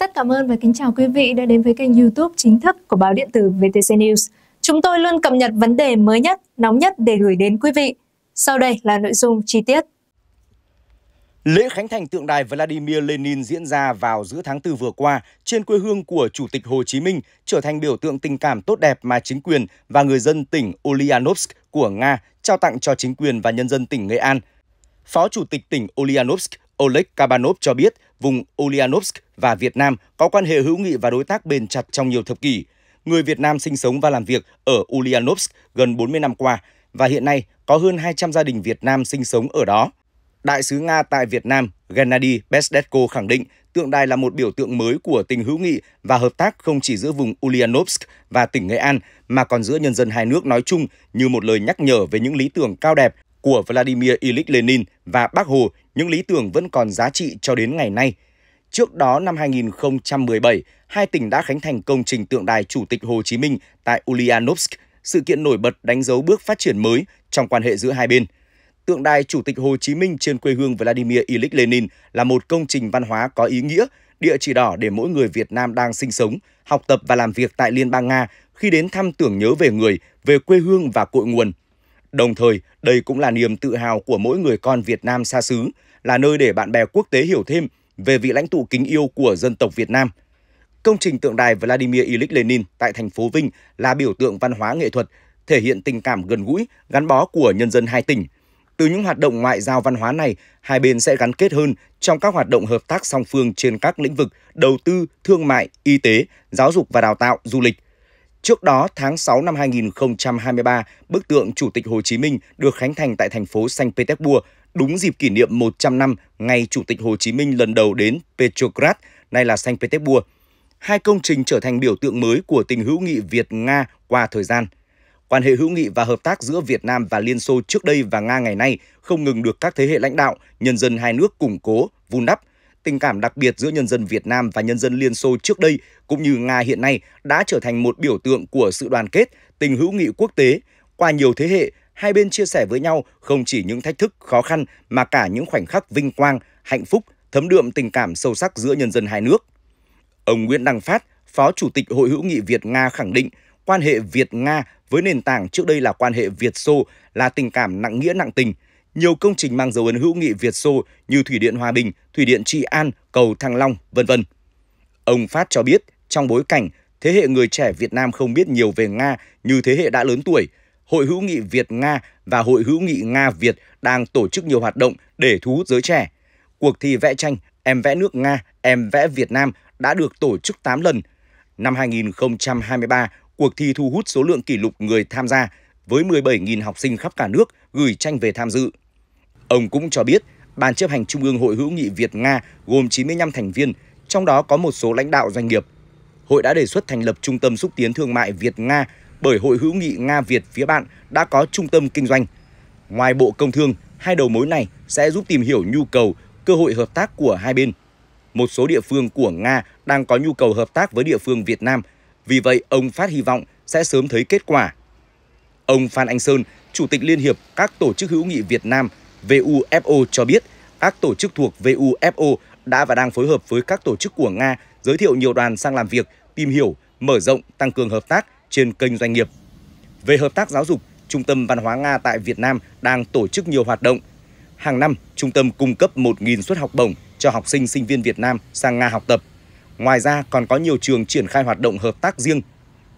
Rất cảm ơn và kính chào quý vị đã đến với kênh youtube chính thức của báo điện tử VTC News. Chúng tôi luôn cập nhật vấn đề mới nhất, nóng nhất để gửi đến quý vị. Sau đây là nội dung chi tiết. Lễ khánh thành tượng đài Vladimir Lenin diễn ra vào giữa tháng 4 vừa qua trên quê hương của Chủ tịch Hồ Chí Minh trở thành biểu tượng tình cảm tốt đẹp mà chính quyền và người dân tỉnh Ulyanovsk của Nga trao tặng cho chính quyền và nhân dân tỉnh Nghệ An. Phó Chủ tịch tỉnh Ulyanovsk Oleg Kabanov cho biết vùng Ulyanovsk và Việt Nam có quan hệ hữu nghị và đối tác bền chặt trong nhiều thập kỷ. Người Việt Nam sinh sống và làm việc ở Ulyanovsk gần 40 năm qua và hiện nay có hơn 200 gia đình Việt Nam sinh sống ở đó. Đại sứ Nga tại Việt Nam Gennady Besdetko khẳng định tượng đài là một biểu tượng mới của tình hữu nghị và hợp tác không chỉ giữa vùng Ulyanovsk và tỉnh Nghệ An mà còn giữa nhân dân hai nước nói chung như một lời nhắc nhở về những lý tưởng cao đẹp của Vladimir Ilyich Lenin và Bác Hồ, những lý tưởng vẫn còn giá trị cho đến ngày nay. Trước đó năm 2017, hai tỉnh đã khánh thành công trình tượng đài Chủ tịch Hồ Chí Minh tại Ulyanovsk, sự kiện nổi bật đánh dấu bước phát triển mới trong quan hệ giữa hai bên. Tượng đài Chủ tịch Hồ Chí Minh trên quê hương Vladimir Ilyich Lenin là một công trình văn hóa có ý nghĩa, địa chỉ đỏ để mỗi người Việt Nam đang sinh sống, học tập và làm việc tại Liên bang Nga khi đến thăm tưởng nhớ về người, về quê hương và cội nguồn – Đồng thời, đây cũng là niềm tự hào của mỗi người con Việt Nam xa xứ, là nơi để bạn bè quốc tế hiểu thêm về vị lãnh tụ kính yêu của dân tộc Việt Nam. Công trình tượng đài Vladimir Ilyich Lenin tại thành phố Vinh là biểu tượng văn hóa nghệ thuật, thể hiện tình cảm gần gũi, gắn bó của nhân dân hai tỉnh. Từ những hoạt động ngoại giao văn hóa này, hai bên sẽ gắn kết hơn trong các hoạt động hợp tác song phương trên các lĩnh vực đầu tư, thương mại, y tế, giáo dục và đào tạo, du lịch – Trước đó, tháng 6 năm 2023, bức tượng Chủ tịch Hồ Chí Minh được khánh thành tại thành phố Saint Petersburg, đúng dịp kỷ niệm 100 năm ngày Chủ tịch Hồ Chí Minh lần đầu đến Petrograd, nay là Saint Petersburg. Hai công trình trở thành biểu tượng mới của tình hữu nghị Việt-Nga qua thời gian. Quan hệ hữu nghị và hợp tác giữa Việt Nam và Liên Xô trước đây và Nga ngày nay không ngừng được các thế hệ lãnh đạo, nhân dân hai nước củng cố, vun đắp – tình cảm đặc biệt giữa nhân dân Việt Nam và nhân dân Liên Xô trước đây cũng như Nga hiện nay đã trở thành một biểu tượng của sự đoàn kết, tình hữu nghị quốc tế. Qua nhiều thế hệ, hai bên chia sẻ với nhau không chỉ những thách thức, khó khăn mà cả những khoảnh khắc vinh quang, hạnh phúc, thấm đượm tình cảm sâu sắc giữa nhân dân hai nước. Ông Nguyễn Đăng Phát, Phó Chủ tịch Hội hữu nghị Việt-Nga khẳng định, quan hệ Việt-Nga với nền tảng trước đây là quan hệ Việt-Xô là tình cảm nặng nghĩa nặng tình – nhiều công trình mang dấu ấn hữu nghị Việt Xô như Thủy điện Hòa Bình, Thủy điện Tri An, cầu Thăng Long, vân vân. Ông Phát cho biết, trong bối cảnh thế hệ người trẻ Việt Nam không biết nhiều về Nga như thế hệ đã lớn tuổi, Hội hữu nghị Việt Nga và Hội hữu nghị Nga Việt đang tổ chức nhiều hoạt động để thu hút giới trẻ. Cuộc thi vẽ tranh Em vẽ nước Nga, em vẽ Việt Nam đã được tổ chức 8 lần. Năm 2023, cuộc thi thu hút số lượng kỷ lục người tham gia với 17.000 học sinh khắp cả nước gửi tranh về tham dự. Ông cũng cho biết, Ban chấp hành Trung ương Hội hữu nghị Việt-Nga gồm 95 thành viên, trong đó có một số lãnh đạo doanh nghiệp. Hội đã đề xuất thành lập Trung tâm Xúc tiến Thương mại Việt-Nga bởi Hội hữu nghị Nga-Việt phía bạn đã có trung tâm kinh doanh. Ngoài Bộ Công Thương, hai đầu mối này sẽ giúp tìm hiểu nhu cầu, cơ hội hợp tác của hai bên. Một số địa phương của Nga đang có nhu cầu hợp tác với địa phương Việt Nam, vì vậy ông Phát hy vọng sẽ sớm thấy kết quả. Ông Phan Anh Sơn, Chủ tịch Liên hiệp các tổ chức hữu nghị Việt Nam VUFO cho biết, các tổ chức thuộc VUFO đã và đang phối hợp với các tổ chức của Nga giới thiệu nhiều đoàn sang làm việc, tìm hiểu, mở rộng, tăng cường hợp tác trên kênh doanh nghiệp. Về hợp tác giáo dục, Trung tâm Văn hóa Nga tại Việt Nam đang tổ chức nhiều hoạt động. Hàng năm, trung tâm cung cấp 1.000 suất học bổng cho học sinh sinh viên Việt Nam sang Nga học tập. Ngoài ra, còn có nhiều trường triển khai hoạt động hợp tác riêng.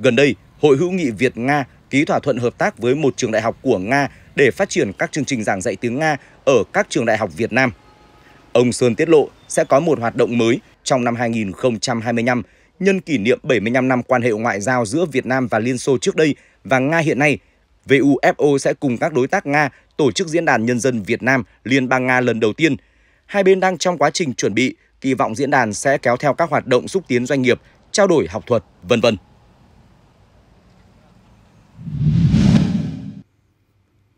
Gần đây, Hội hữu nghị Việt Nga ký thỏa thuận hợp tác với một trường đại học của Nga để phát triển các chương trình giảng dạy tiếng Nga ở các trường đại học Việt Nam. Ông Sơn tiết lộ sẽ có một hoạt động mới trong năm 2025 nhân kỷ niệm 75 năm quan hệ ngoại giao giữa Việt Nam và Liên Xô trước đây và Nga hiện nay. VUFO sẽ cùng các đối tác Nga tổ chức diễn đàn nhân dân Việt Nam Liên bang Nga lần đầu tiên. Hai bên đang trong quá trình chuẩn bị, kỳ vọng diễn đàn sẽ kéo theo các hoạt động xúc tiến doanh nghiệp, trao đổi học thuật, vân vân.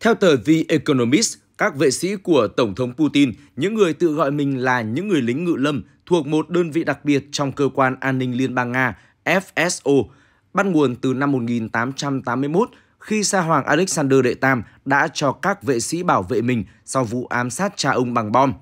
Theo tờ The Economist, các vệ sĩ của Tổng thống Putin, những người tự gọi mình là những người lính ngự lâm thuộc một đơn vị đặc biệt trong cơ quan an ninh Liên bang Nga FSO, bắt nguồn từ năm 1881 khi Sa hoàng Alexander Đệ Tam đã cho các vệ sĩ bảo vệ mình sau vụ ám sát cha ông bằng bom.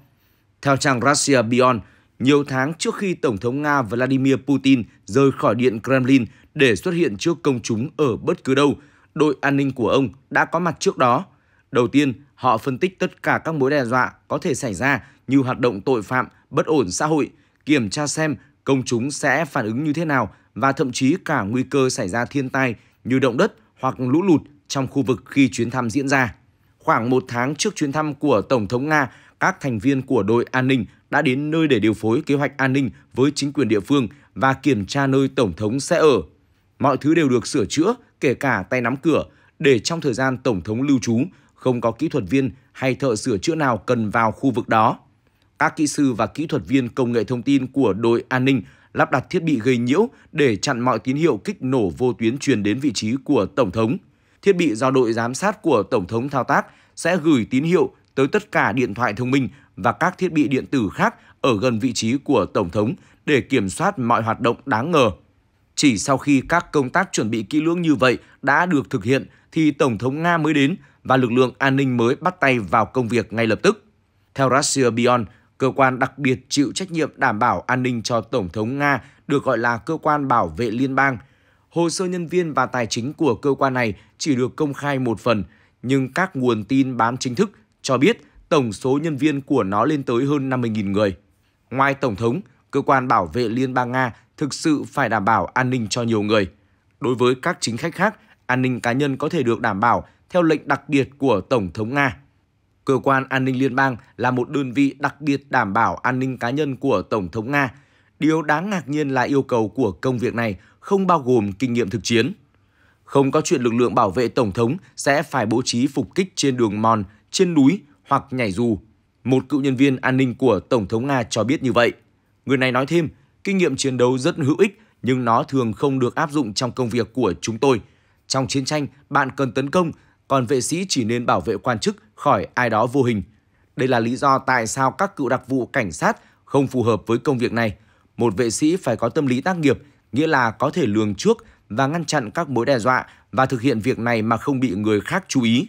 Theo trang Russia Beyond, nhiều tháng trước khi Tổng thống Nga Vladimir Putin rời khỏi điện Kremlin để xuất hiện trước công chúng ở bất cứ đâu, đội an ninh của ông đã có mặt trước đó. Đầu tiên, họ phân tích tất cả các mối đe dọa có thể xảy ra như hoạt động tội phạm, bất ổn xã hội, kiểm tra xem công chúng sẽ phản ứng như thế nào và thậm chí cả nguy cơ xảy ra thiên tai như động đất hoặc lũ lụt trong khu vực khi chuyến thăm diễn ra. Khoảng một tháng trước chuyến thăm của Tổng thống Nga, các thành viên của đội an ninh đã đến nơi để điều phối kế hoạch an ninh với chính quyền địa phương và kiểm tra nơi Tổng thống sẽ ở. Mọi thứ đều được sửa chữa, kể cả tay nắm cửa, để trong thời gian Tổng thống lưu trú, không có kỹ thuật viên hay thợ sửa chữa nào cần vào khu vực đó. Các kỹ sư và kỹ thuật viên công nghệ thông tin của đội an ninh lắp đặt thiết bị gây nhiễu để chặn mọi tín hiệu kích nổ vô tuyến truyền đến vị trí của Tổng thống. Thiết bị do đội giám sát của Tổng thống thao tác sẽ gửi tín hiệu tới tất cả điện thoại thông minh và các thiết bị điện tử khác ở gần vị trí của Tổng thống để kiểm soát mọi hoạt động đáng ngờ. Chỉ sau khi các công tác chuẩn bị kỹ lưỡng như vậy đã được thực hiện thì Tổng thống Nga mới đến và lực lượng an ninh mới bắt tay vào công việc ngay lập tức. Theo Russia Beyond, cơ quan đặc biệt chịu trách nhiệm đảm bảo an ninh cho Tổng thống Nga được gọi là cơ quan bảo vệ liên bang. Hồ sơ nhân viên và tài chính của cơ quan này chỉ được công khai một phần, nhưng các nguồn tin bán chính thức cho biết tổng số nhân viên của nó lên tới hơn 50.000 người. Ngoài Tổng thống, Cơ quan Bảo vệ Liên bang Nga thực sự phải đảm bảo an ninh cho nhiều người. Đối với các chính khách khác, an ninh cá nhân có thể được đảm bảo theo lệnh đặc biệt của Tổng thống Nga. Cơ quan an ninh liên bang là một đơn vị đặc biệt đảm bảo an ninh cá nhân của Tổng thống Nga. Điều đáng ngạc nhiên là yêu cầu của công việc này không bao gồm kinh nghiệm thực chiến. Không có chuyện lực lượng bảo vệ Tổng thống sẽ phải bố trí phục kích trên đường mòn, trên núi hoặc nhảy dù. Một cựu nhân viên an ninh của Tổng thống Nga cho biết như vậy. Người này nói thêm, Kinh nghiệm chiến đấu rất hữu ích nhưng nó thường không được áp dụng trong công việc của chúng tôi. Trong chiến tranh, bạn cần tấn công, còn vệ sĩ chỉ nên bảo vệ quan chức khỏi ai đó vô hình. Đây là lý do tại sao các cựu đặc vụ cảnh sát không phù hợp với công việc này. Một vệ sĩ phải có tâm lý tác nghiệp, nghĩa là có thể lường trước và ngăn chặn các mối đe dọa và thực hiện việc này mà không bị người khác chú ý.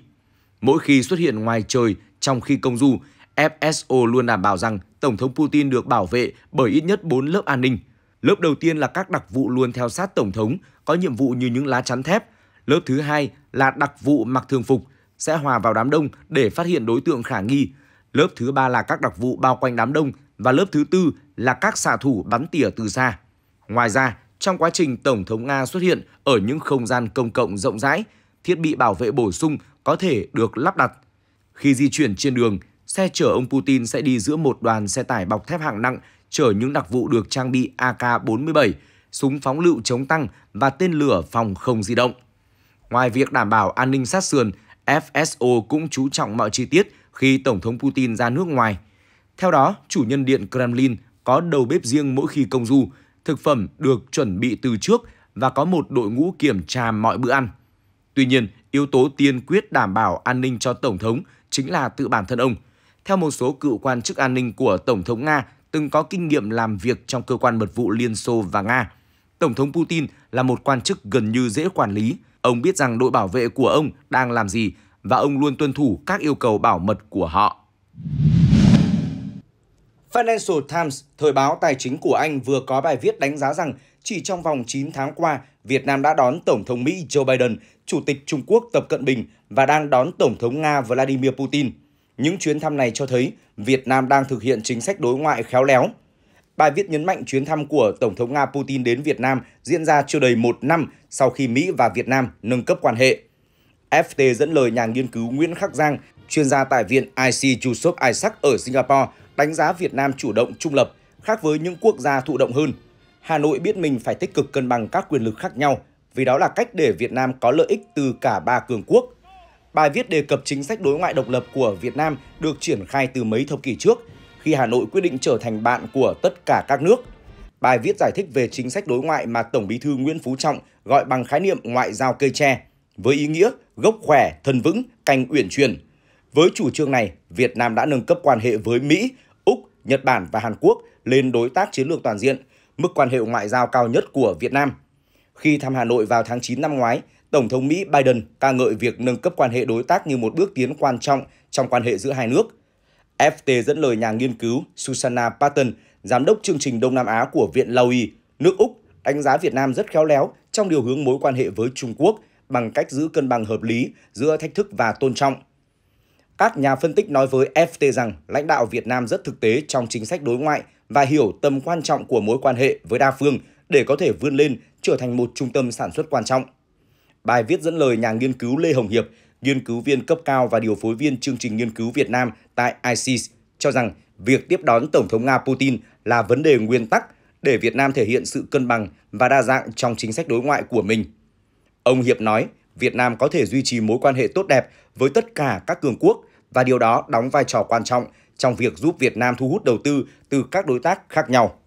Mỗi khi xuất hiện ngoài trời trong khi công du, FSO luôn đảm bảo rằng Tổng thống Putin được bảo vệ bởi ít nhất 4 lớp an ninh. Lớp đầu tiên là các đặc vụ luôn theo sát Tổng thống, có nhiệm vụ như những lá chắn thép. Lớp thứ hai là đặc vụ mặc thường phục, sẽ hòa vào đám đông để phát hiện đối tượng khả nghi. Lớp thứ ba là các đặc vụ bao quanh đám đông và lớp thứ tư là các xạ thủ bắn tỉa từ xa. Ngoài ra, trong quá trình Tổng thống Nga xuất hiện ở những không gian công cộng rộng rãi, thiết bị bảo vệ bổ sung có thể được lắp đặt. Khi di chuyển trên đường, xe chở ông Putin sẽ đi giữa một đoàn xe tải bọc thép hạng nặng chở những đặc vụ được trang bị AK-47, súng phóng lựu chống tăng và tên lửa phòng không di động. Ngoài việc đảm bảo an ninh sát sườn, FSO cũng chú trọng mọi chi tiết khi Tổng thống Putin ra nước ngoài. Theo đó, chủ nhân điện Kremlin có đầu bếp riêng mỗi khi công du, thực phẩm được chuẩn bị từ trước và có một đội ngũ kiểm tra mọi bữa ăn. Tuy nhiên, yếu tố tiên quyết đảm bảo an ninh cho Tổng thống chính là tự bản thân ông – theo một số cựu quan chức an ninh của Tổng thống Nga từng có kinh nghiệm làm việc trong cơ quan mật vụ Liên Xô và Nga, Tổng thống Putin là một quan chức gần như dễ quản lý. Ông biết rằng đội bảo vệ của ông đang làm gì và ông luôn tuân thủ các yêu cầu bảo mật của họ. Financial Times, thời báo tài chính của Anh vừa có bài viết đánh giá rằng chỉ trong vòng 9 tháng qua, Việt Nam đã đón Tổng thống Mỹ Joe Biden, Chủ tịch Trung Quốc Tập Cận Bình và đang đón Tổng thống Nga Vladimir Putin. Những chuyến thăm này cho thấy Việt Nam đang thực hiện chính sách đối ngoại khéo léo. Bài viết nhấn mạnh chuyến thăm của Tổng thống Nga Putin đến Việt Nam diễn ra chưa đầy một năm sau khi Mỹ và Việt Nam nâng cấp quan hệ. FT dẫn lời nhà nghiên cứu Nguyễn Khắc Giang, chuyên gia tại viện IC Yusof Isaac ở Singapore, đánh giá Việt Nam chủ động trung lập, khác với những quốc gia thụ động hơn. Hà Nội biết mình phải tích cực cân bằng các quyền lực khác nhau, vì đó là cách để Việt Nam có lợi ích từ cả ba cường quốc – Bài viết đề cập chính sách đối ngoại độc lập của Việt Nam được triển khai từ mấy thập kỷ trước, khi Hà Nội quyết định trở thành bạn của tất cả các nước. Bài viết giải thích về chính sách đối ngoại mà Tổng Bí thư Nguyễn Phú Trọng gọi bằng khái niệm ngoại giao cây tre, với ý nghĩa gốc khỏe, thân vững, canh uyển chuyển. Với chủ trương này, Việt Nam đã nâng cấp quan hệ với Mỹ, Úc, Nhật Bản và Hàn Quốc lên đối tác chiến lược toàn diện, mức quan hệ ngoại giao cao nhất của Việt Nam. Khi thăm Hà Nội vào tháng 9 năm ngoái, Tổng thống Mỹ Biden ca ngợi việc nâng cấp quan hệ đối tác như một bước tiến quan trọng trong quan hệ giữa hai nước. FT dẫn lời nhà nghiên cứu Susanna Patton, giám đốc chương trình Đông Nam Á của Viện Lowy, nước Úc, đánh giá Việt Nam rất khéo léo trong điều hướng mối quan hệ với Trung Quốc bằng cách giữ cân bằng hợp lý giữa thách thức và tôn trọng. Các nhà phân tích nói với FT rằng lãnh đạo Việt Nam rất thực tế trong chính sách đối ngoại và hiểu tầm quan trọng của mối quan hệ với đa phương để có thể vươn lên trở thành một trung tâm sản xuất quan trọng. Bài viết dẫn lời nhà nghiên cứu Lê Hồng Hiệp, nghiên cứu viên cấp cao và điều phối viên chương trình nghiên cứu Việt Nam tại ISIS, e cho rằng việc tiếp đón Tổng thống Nga Putin là vấn đề nguyên tắc để Việt Nam thể hiện sự cân bằng và đa dạng trong chính sách đối ngoại của mình. Ông Hiệp nói, Việt Nam có thể duy trì mối quan hệ tốt đẹp với tất cả các cường quốc và điều đó đóng vai trò quan trọng trong việc giúp Việt Nam thu hút đầu tư từ các đối tác khác nhau.